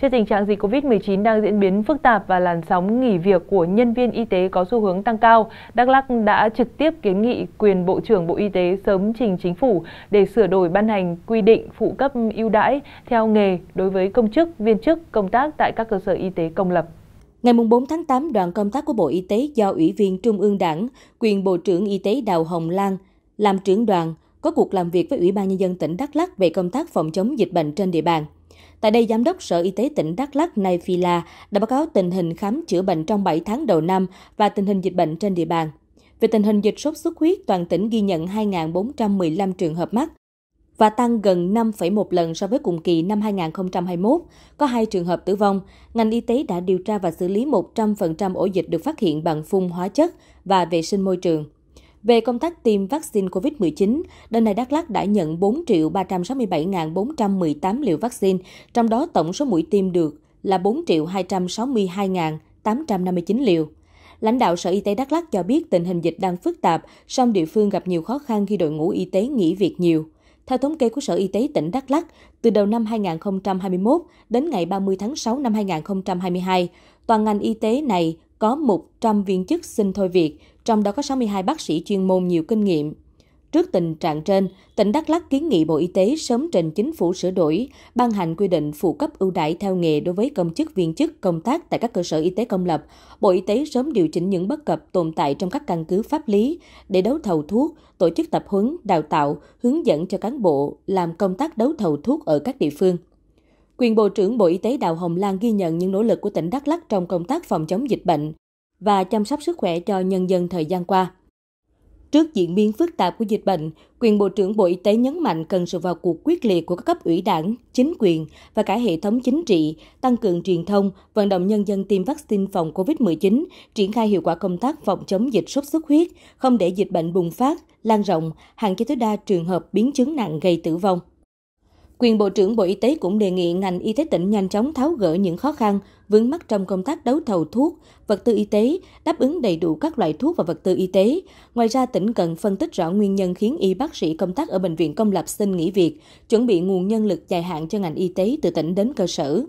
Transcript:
Trước tình trạng dịch COVID-19 đang diễn biến phức tạp và làn sóng nghỉ việc của nhân viên y tế có xu hướng tăng cao, Đắk lắc đã trực tiếp kiến nghị quyền Bộ trưởng Bộ Y tế sớm trình chính phủ để sửa đổi ban hành quy định phụ cấp ưu đãi theo nghề đối với công chức, viên chức công tác tại các cơ sở y tế công lập. Ngày 4 tháng 8, đoàn công tác của Bộ Y tế do Ủy viên Trung ương Đảng, quyền Bộ trưởng Y tế Đào Hồng Lan làm trưởng đoàn có cuộc làm việc với Ủy ban Nhân dân tỉnh Đắk Lắc về công tác phòng chống dịch bệnh trên địa bàn. Tại đây, Giám đốc Sở Y tế tỉnh Đắk Lắc Nay Phi La đã báo cáo tình hình khám chữa bệnh trong 7 tháng đầu năm và tình hình dịch bệnh trên địa bàn. Về tình hình dịch sốt xuất huyết, toàn tỉnh ghi nhận 2.415 trường hợp mắc và tăng gần 5,1 lần so với cùng kỳ năm 2021, có hai trường hợp tử vong. Ngành y tế đã điều tra và xử lý 100% ổ dịch được phát hiện bằng phun hóa chất và vệ sinh môi trường. Về công tác tiêm vaccine COVID-19, đến nay Đắk lắc đã nhận 4 triệu 367.418 liều vaccine, trong đó tổng số mũi tiêm được là 4 triệu 262.859 liều. Lãnh đạo Sở Y tế Đắk lắc cho biết tình hình dịch đang phức tạp, song địa phương gặp nhiều khó khăn khi đội ngũ y tế nghỉ việc nhiều. Theo thống kê của Sở Y tế tỉnh Đắk lắc, từ đầu năm 2021 đến ngày 30 tháng 6 năm 2022, toàn ngành y tế này có 100 viên chức xin thôi việc, trong đó có 62 bác sĩ chuyên môn nhiều kinh nghiệm. Trước tình trạng trên, tỉnh Đắk Lắk kiến nghị Bộ Y tế sớm trình chính phủ sửa đổi, ban hành quy định phụ cấp ưu đãi theo nghề đối với công chức viên chức công tác tại các cơ sở y tế công lập. Bộ Y tế sớm điều chỉnh những bất cập tồn tại trong các căn cứ pháp lý để đấu thầu thuốc, tổ chức tập huấn, đào tạo, hướng dẫn cho cán bộ làm công tác đấu thầu thuốc ở các địa phương quyền Bộ trưởng Bộ Y tế Đào Hồng Lan ghi nhận những nỗ lực của tỉnh Đắk Lắk trong công tác phòng chống dịch bệnh và chăm sóc sức khỏe cho nhân dân thời gian qua. Trước diễn biến phức tạp của dịch bệnh, quyền Bộ trưởng Bộ Y tế nhấn mạnh cần sự vào cuộc quyết liệt của các cấp ủy đảng, chính quyền và cả hệ thống chính trị, tăng cường truyền thông, vận động nhân dân tiêm vaccine phòng COVID-19, triển khai hiệu quả công tác phòng chống dịch sốt xuất huyết, không để dịch bệnh bùng phát, lan rộng, hạn chế tối đa trường hợp biến chứng nặng gây tử vong. Quyền Bộ trưởng Bộ Y tế cũng đề nghị ngành y tế tỉnh nhanh chóng tháo gỡ những khó khăn, vướng mắc trong công tác đấu thầu thuốc, vật tư y tế, đáp ứng đầy đủ các loại thuốc và vật tư y tế. Ngoài ra, tỉnh cần phân tích rõ nguyên nhân khiến y bác sĩ công tác ở bệnh viện công lập xin nghỉ việc, chuẩn bị nguồn nhân lực dài hạn cho ngành y tế từ tỉnh đến cơ sở.